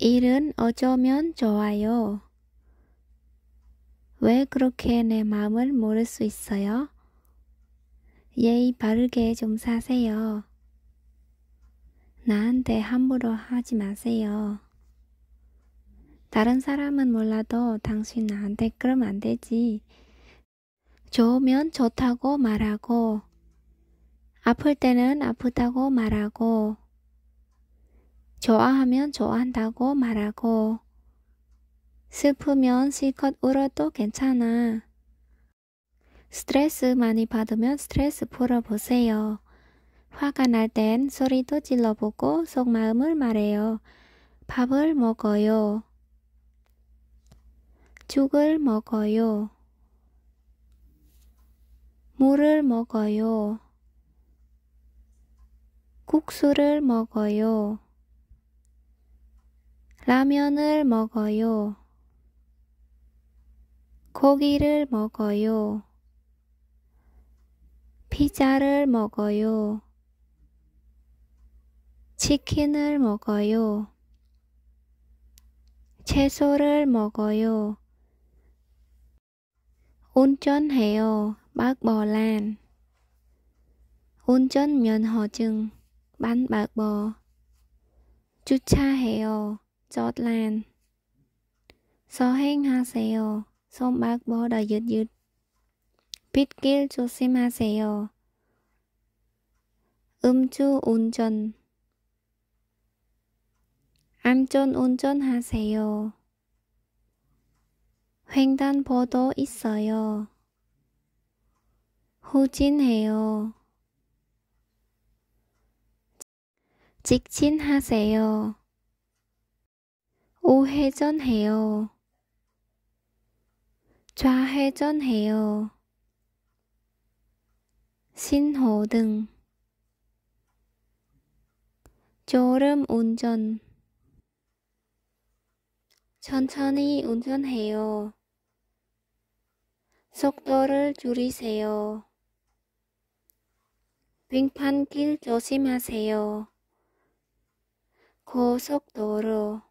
일은 어쩌면 좋아요. 왜 그렇게 내 마음을 모를 수 있어요? 예의 바르게 좀 사세요. 나한테 함부로 하지 마세요. 다른 사람은 몰라도 당신 나한테 그러면 안 되지. 좋으면 좋다고 말하고, 아플 때는 아프다고 말하고, 좋아하면 좋아한다고 말하고 슬프면 실컷 울어도 괜찮아. 스트레스 많이 받으면 스트레스 풀어보세요. 화가 날 땐 소리도 질러보고 속마음을 말해요. 밥을 먹어요. 죽을 먹어요. 물을 먹어요. 국수를 먹어요. 라면을 먹어요. 고기를 먹어요. 피자를 먹어요. 치킨을 먹어요. 채소를 먹어요. 운전해요. 막벌란 운전 면허증 만막버 주차해요. Jordan 서행하세요. 손막 보다 윷윷. 빗길 조심하세요. 음주 운전. 암전 운전하세요. 횡단보도 있어요. 후진해요. 직진하세요. 우회전해요. 좌회전해요. 신호등 졸음 운전 천천히 운전해요. 속도를 줄이세요. 빙판길 조심하세요. 고속도로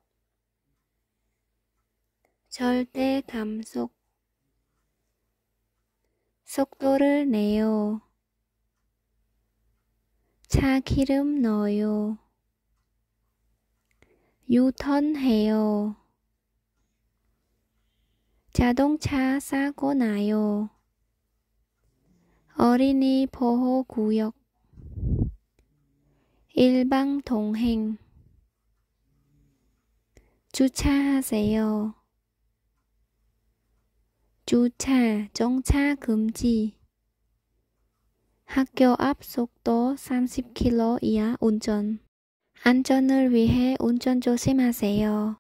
절대 감속 속도를 내요. 차 기름 넣어요. 유턴해요. 자동차 사고 나요. 어린이 보호구역 일방 동행 주차하세요. 주차, 정차 금지. 학교 앞 속도 30km 이하 운전. 안전을 위해 운전 조심하세요.